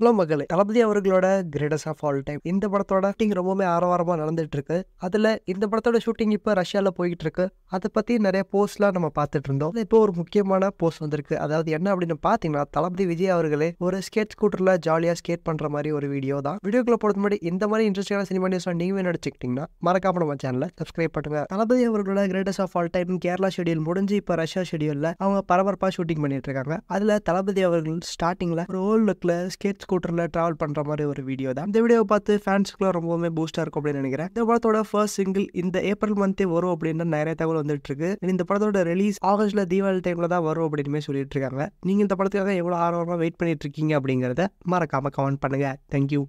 hello மகளே தளபதி அவர்களோட greatest of all time இந்த படத்தோட ஷூட்டிங் ரொம்பவுமே ஆரவாரமாக நடந்துட்டு இருக்கு அதில் இந்த படத்தோட ஷூட்டிங் இப்போ ரஷ்யாவில் போயிட்டு இருக்கு அதை பற்றி நிறைய போஸ்ட்லாம் நம்ம பார்த்துட்டு இருந்தோம் இப்போ ஒரு முக்கியமான போஸ்ட் வந்திருக்கு அதாவது என்ன அப்படின்னு பார்த்தீங்கன்னா தளபதி விஜய் அவர்களே ஒரு ஸ்கேட் ஸ்கூட்டரில் ஜாலியாக ஸ்கேட் பண்ணுற மாதிரி ஒரு வீடியோ தான் வீடியோக்குள்ள போகிறது முன்னாடி இந்த மாதிரி இன்ட்ரெஸ்டிங்கான சினிமா நியூஸ் நீங்களே நடிச்சுக்கிட்டீங்கன்னா மறக்காம நம்ம சேனலை சப்ஸ்கிரைப் பண்ணுங்க தளபதி அவர்களோட greatest of all time Kerala schedule முடிஞ்சு இப்போ ரஷ்யா ஷெடியூலில் அவங்க பரபரப்பாக ஷூட்டிங் பண்ணிட்டு இருக்காங்க அதில் தளபதி அவர்கள் ஸ்டார்டிங்கில் ஒரு ஓல்ட் லுக்கில் ஸ்கேட் ஸ்கூட்டரில் ட்ராவல் பண்ணுற மாதிரி ஒரு வீடியோ தான் இந்த வீடியோவை பார்த்து ஃபேன்ஸ்க்குள்ளே ரொம்பவுமே பூஸ்டாக இருக்கும் அப்படின்னு நினைக்கிறேன் இந்த படத்தோட ஃபர்ஸ்ட் சிங்கிள் இந்த ஏப்ரல் மந்தே வரும் அப்படின்னு நிறைய தகவல் வந்துட்டு இருக்கு இந்த படத்தோட ரிலீஸ் ஆகஸ்ட்ல தீபாவளி டைம்ல தான் வரும் அப்படின்னு சொல்லிட்டு இருக்காங்க நீங்க இந்த படத்துக்காக எவ்வளோ ஆர்வமாக வெயிட் பண்ணிட்டு இருக்கீங்க அப்படிங்கிறத மறக்காம கமெண்ட் பண்ணுங்க தேங்க்யூ